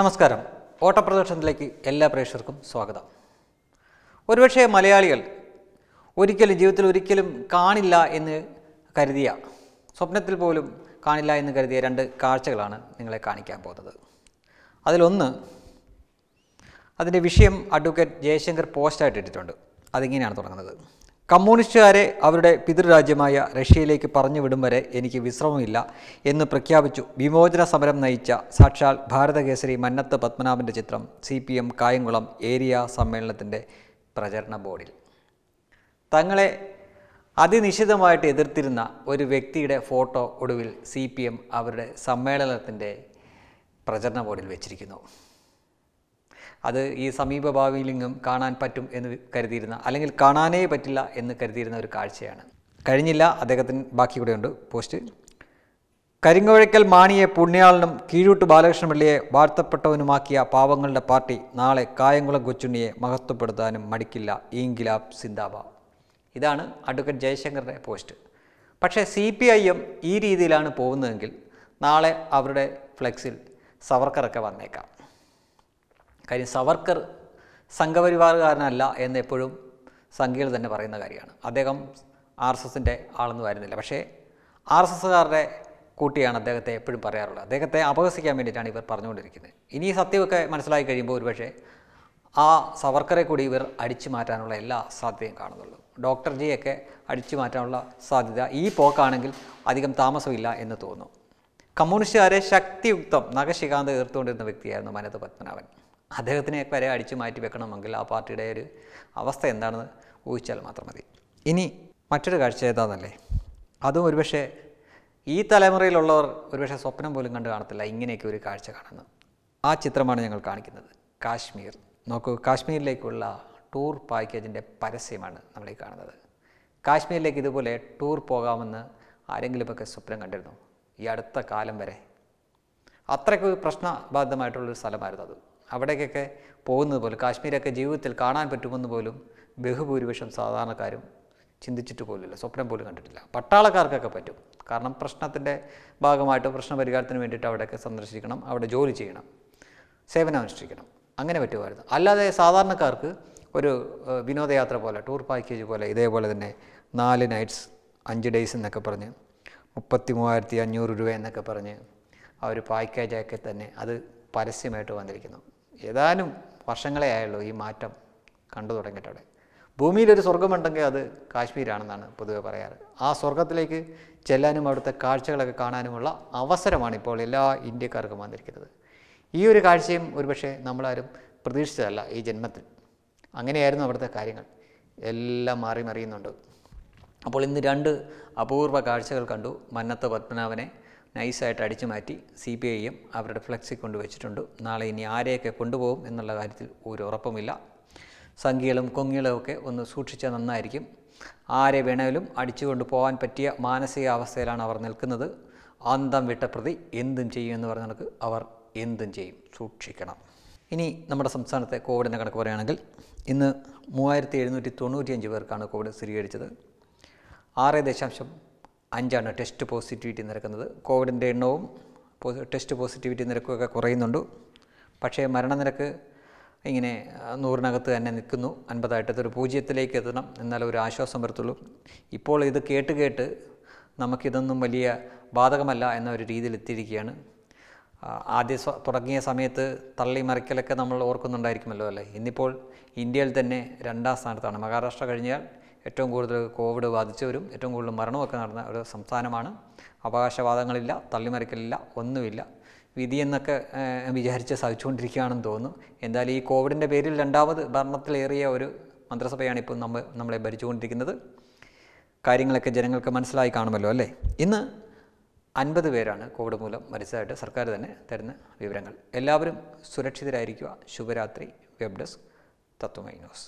നമസ്കാരം ഓട്ടപ്രദർശനത്തിലേക്ക് എല്ലാ പ്രേക്ഷകർക്കും സ്വാഗതം ഒരുപക്ഷെ മലയാളികൾ ഒരിക്കലും ജീവിതത്തിൽ ഒരിക്കലും കാണില്ല എന്ന് കരുതിയ സ്വപ്നത്തിൽ പോലും കാണില്ല എന്ന് കരുതിയ രണ്ട് കാഴ്ചകളാണ് നിങ്ങളെ കാണിക്കാൻ പോകുന്നത് അതിലൊന്ന് അതിൻ്റെ വിഷയം അഡ്വക്കേറ്റ് ജയശങ്കർ പോസ്റ്റായിട്ട് ഇട്ടിട്ടുണ്ട് അതിങ്ങനെയാണ് തുടങ്ങുന്നത് കമ്മ്യൂണിസ്റ്റുകാരെ അവരുടെ പിതൃരാജ്യമായ റഷ്യയിലേക്ക് പറഞ്ഞുവിടും വരെ എനിക്ക് വിശ്രമമില്ല എന്ന് പ്രഖ്യാപിച്ചു വിമോചന സമരം നയിച്ച സാക്ഷാൽ ഭാരതകേസരി മന്നത്ത് പത്മനാഭൻ്റെ ചിത്രം C P M Kayamkulam area സമ്മേളനത്തിൻ്റെ പ്രചരണ ബോർഡിൽ തങ്ങളെ അതിനിശിതമായിട്ട് എതിർത്തിരുന്ന ഒരു വ്യക്തിയുടെ ഫോട്ടോ ഒടുവിൽ സി അവരുടെ സമ്മേളനത്തിൻ്റെ പ്രചരണ ബോർഡിൽ വെച്ചിരിക്കുന്നു അത് ഈ സമീപഭാവിയിലെങ്കിലും കാണാൻ പറ്റും എന്ന് കരുതിയിരുന്ന അല്ലെങ്കിൽ കാണാനേ പറ്റില്ല എന്ന് കരുതിയിരുന്ന ഒരു കാഴ്ചയാണ് കഴിഞ്ഞില്ല അദ്ദേഹത്തിന് ബാക്കി കൂടെയുണ്ട് പോസ്റ്റ് കരിങ്ങോഴക്കൽ മാണിയെ പുണ്യാളനും കീഴൂട്ട് ബാലകൃഷ്ണപിള്ളിയെ വാർത്തപ്പെട്ടവനുമാക്കിയ പാവങ്ങളുടെ പാർട്ടി നാളെ കായംകുളം കൊച്ചുണ്ണിയെ മഹത്വപ്പെടുത്താനും മടിക്കില്ല ഈങ്കിലാബ് സിന്ദാബ ഇതാണ് അഡ്വക്കേറ്റ് ജയശങ്കറിൻ്റെ പോസ്റ്റ് പക്ഷേ സി പി ഐ എം ഈ രീതിയിലാണ് പോകുന്നതെങ്കിൽ നാളെ അവരുടെ ഫ്ലെക്സിൽ സവർക്കറൊക്കെ വന്നേക്കാം കാര്യം സവർക്കർ സംഘപരിവാറുകാരനല്ല എന്ന് എപ്പോഴും സംഘികൾ തന്നെ പറയുന്ന കാര്യമാണ് അദ്ദേഹം ആർ എസ് എസിൻ്റെ ആളൊന്നും വരുന്നില്ല പക്ഷേ ആർ എസ് എസ്സുകാരുടെ കൂട്ടിയാണ് അദ്ദേഹത്തെ എപ്പോഴും പറയാറുള്ളത് അദ്ദേഹത്തെ അപഹസിക്കാൻ വേണ്ടിയിട്ടാണ് ഇവർ പറഞ്ഞുകൊണ്ടിരിക്കുന്നത് ഇനി സത്യമൊക്കെ മനസ്സിലായി കഴിയുമ്പോൾ ഒരുപക്ഷെ ആ സവർക്കറെ കൂടി ഇവർ അടിച്ചു മാറ്റാനുള്ള എല്ലാ സാധ്യതയും കാണുന്നുള്ളൂ ഡോക്ടർ ജിയൊക്കെ അടിച്ചു മാറ്റാനുള്ള സാധ്യത ഈ പോക്കാണെങ്കിൽ അധികം താമസമില്ല എന്ന് തോന്നുന്നു കമ്മ്യൂണിസ്റ്റുകാരെ ശക്തിയുക്തം നഖശികാന്ത് എതിർത്തുകൊണ്ടിരുന്ന വ്യക്തിയായിരുന്നു മനത് പത്മനാഭൻ അദ്ദേഹത്തിനെ വരെ അടിച്ചു മാറ്റി വെക്കണമെങ്കിൽ ആ പാർട്ടിയുടെ ഒരു അവസ്ഥ എന്താണെന്ന് ഊഹിച്ചാൽ മാത്രം മതി ഇനി മറ്റൊരു കാഴ്ച ഏതാണെന്നല്ലേ അതും ഒരുപക്ഷെ ഈ തലമുറയിലുള്ളവർ ഒരുപക്ഷെ സ്വപ്നം പോലും കണ്ടു കാണത്തില്ല ഇങ്ങനെയൊക്കെ ഒരു കാഴ്ച കാണുന്നത് ആ ചിത്രമാണ് ഞങ്ങൾ കാണിക്കുന്നത് കാശ്മീർ നോക്കൂ കാശ്മീരിലേക്കുള്ള ടൂർ പാക്കേജിൻ്റെ പരസ്യമാണ് നമ്മൾ ഈ കാണുന്നത് കാശ്മീരിലേക്ക് ഇതുപോലെ ടൂർ പോകാമെന്ന് ആരെങ്കിലുമൊക്കെ സ്വപ്നം കണ്ടിരുന്നു ഈ അടുത്ത കാലം വരെ അത്രയ്ക്ക് പ്രശ്നബാധിതമായിട്ടുള്ളൊരു സ്ഥലമായിരുന്നു അത് അവിടേക്കൊക്കെ പോകുന്നത് പോലും കാശ്മീരൊക്കെ ജീവിതത്തിൽ കാണാൻ പറ്റുമെന്ന് പോലും ബഹുഭൂരിപക്ഷം സാധാരണക്കാരും ചിന്തിച്ചിട്ട് പോലുമില്ല സ്വപ്നം പോലും കണ്ടിട്ടില്ല പട്ടാളക്കാർക്കൊക്കെ പറ്റും കാരണം പ്രശ്നത്തിൻ്റെ ഭാഗമായിട്ട് പ്രശ്നപരിഹാരത്തിന് വേണ്ടിയിട്ട് അവിടെയൊക്കെ സന്ദർശിക്കണം അവിടെ ജോലി ചെയ്യണം സേവനം അനുഷ്ഠിക്കണം അങ്ങനെ പറ്റുമായിരുന്നു അല്ലാതെ സാധാരണക്കാർക്ക് ഒരു വിനോദയാത്ര പോലെ ടൂർ പാക്കേജ് പോലെ ഇതേപോലെ തന്നെ നാല് നൈറ്റ്സ് അഞ്ച് ഡേയ്സ് എന്നൊക്കെ പറഞ്ഞ് മുപ്പത്തി മൂവായിരത്തി അഞ്ഞൂറ് രൂപ എന്നൊക്കെ പറഞ്ഞ് ആ ഒരു പാക്കേജൊക്കെ തന്നെ അത് പരസ്യമായിട്ട് വന്നിരിക്കുന്നു ഏതാനും വർഷങ്ങളെ ആയുള്ളൂ ഈ മാറ്റം കണ്ടു തുടങ്ങിയിട്ടവിടെ ഭൂമിയിലൊരു സ്വർഗമുണ്ടെങ്കിൽ അത് കാശ്മീരാണെന്നാണ് പൊതുവെ പറയാറ് ആ സ്വർഗത്തിലേക്ക് ചെല്ലാനും അവിടുത്തെ കാഴ്ചകളൊക്കെ കാണാനുമുള്ള അവസരമാണ് ഇപ്പോൾ എല്ലാ ഇന്ത്യക്കാർക്കും വന്നിരിക്കുന്നത് ഈ ഒരു കാഴ്ചയും ഒരുപക്ഷെ നമ്മളാരും പ്രതീക്ഷിച്ചതല്ല ഈ ജന്മത്തിൽ അങ്ങനെയായിരുന്നു അവിടുത്തെ കാര്യങ്ങൾ എല്ലാം മാറി മറിയുന്നുണ്ട് അപ്പോൾ ഇന്ന് രണ്ട് അപൂർവ കാഴ്ചകൾ കണ്ടു മന്നത്ത് പത്മനാഭനെ നൈസായിട്ട് അടിച്ചു മാറ്റി സി പി ഐയും അവരുടെ ഫ്ലെക്സിൽ കൊണ്ടുവച്ചിട്ടുണ്ട് നാളെ ഇനി ആരെയൊക്കെ കൊണ്ടുപോകും എന്നുള്ള കാര്യത്തിൽ ഒരു ഉറപ്പുമില്ല സംഖ്യകളും കൊങ്ങികളും ഒക്കെ ഒന്ന് സൂക്ഷിച്ചാൽ നന്നായിരിക്കും ആരെ വേണമെങ്കിലും അടിച്ചുകൊണ്ട് പോകാൻ പറ്റിയ മാനസികാവസ്ഥയിലാണ് അവർ നിൽക്കുന്നത് അന്തം വിട്ട പ്രതി എന്തും ചെയ്യുമെന്ന് പറഞ്ഞ കണക്ക് അവർ എന്തും ചെയ്യും സൂക്ഷിക്കണം ഇനി നമ്മുടെ സംസ്ഥാനത്തെ കോവിഡിൻ്റെ കണക്ക് പറയുകയാണെങ്കിൽ ഇന്ന് മൂവായിരത്തി എഴുന്നൂറ്റി തൊണ്ണൂറ്റിയഞ്ച് പേർക്കാണ് കോവിഡ് സ്ഥിരീകരിച്ചത് ആറ് ദശാംശം അഞ്ചാണ് ടെസ്റ്റ് പോസിറ്റിവിറ്റി നിരക്കുന്നത് കോവിഡിൻ്റെ എണ്ണവും ടെസ്റ്റ് പോസിറ്റിവിറ്റി നിരക്കുമൊക്കെ കുറയുന്നുണ്ട് പക്ഷേ മരണനിരക്ക് ഇങ്ങനെ നൂറിനകത്ത് തന്നെ നിൽക്കുന്നു അൻപതായിട്ട് ഒരു പൂജ്യത്തിലേക്ക് എത്തണം എന്നാലും ഒരു ആശ്വാസം വരത്തുള്ളൂ ഇപ്പോൾ ഇത് കേട്ട് കേട്ട് നമുക്കിതൊന്നും വലിയ ബാധകമല്ല എന്ന ഒരു രീതിയിൽ എത്തിയിരിക്കുകയാണ് ആദ്യ തുടങ്ങിയ സമയത്ത് തള്ളി മറിക്കലൊക്കെ നമ്മൾ ഓർക്കുന്നുണ്ടായിരിക്കുമല്ലോ അല്ലേ ഇന്നിപ്പോൾ ഇന്ത്യയിൽ തന്നെ രണ്ടാം സ്ഥാനത്താണ് മഹാരാഷ്ട്ര കഴിഞ്ഞാൽ ഏറ്റവും കൂടുതൽ കോവിഡ് ബാധിച്ചവരും ഏറ്റവും കൂടുതൽ മരണമൊക്കെ നടന്ന ഒരു സംസ്ഥാനമാണ് അവകാശവാദങ്ങളില്ല തള്ളിമറിക്കലില്ല ഒന്നുമില്ല വിധി എന്നൊക്കെ വിചാരിച്ച് സഹിച്ചുകൊണ്ടിരിക്കുകയാണെന്ന് തോന്നുന്നു എന്തായാലും ഈ കോവിഡിൻ്റെ പേരിൽ രണ്ടാമത് ഭരണത്തിലേറിയ ഒരു മന്ത്രിസഭയാണ് ഇപ്പോൾ നമ്മൾ നമ്മളെ ഭരിച്ചുകൊണ്ടിരിക്കുന്നത് കാര്യങ്ങളൊക്കെ ജനങ്ങൾക്ക് മനസ്സിലായി കാണുമല്ലോ അല്ലേ ഇന്ന് അൻപത് പേരാണ് കോവിഡ് മൂലം മരിച്ചതായിട്ട് സർക്കാർ തന്നെ തരുന്ന വിവരങ്ങൾ എല്ലാവരും സുരക്ഷിതരായിരിക്കുക ശുഭരാത്രി വെബ് ഡെസ്ക് തത്വമൈ ന്യൂസ്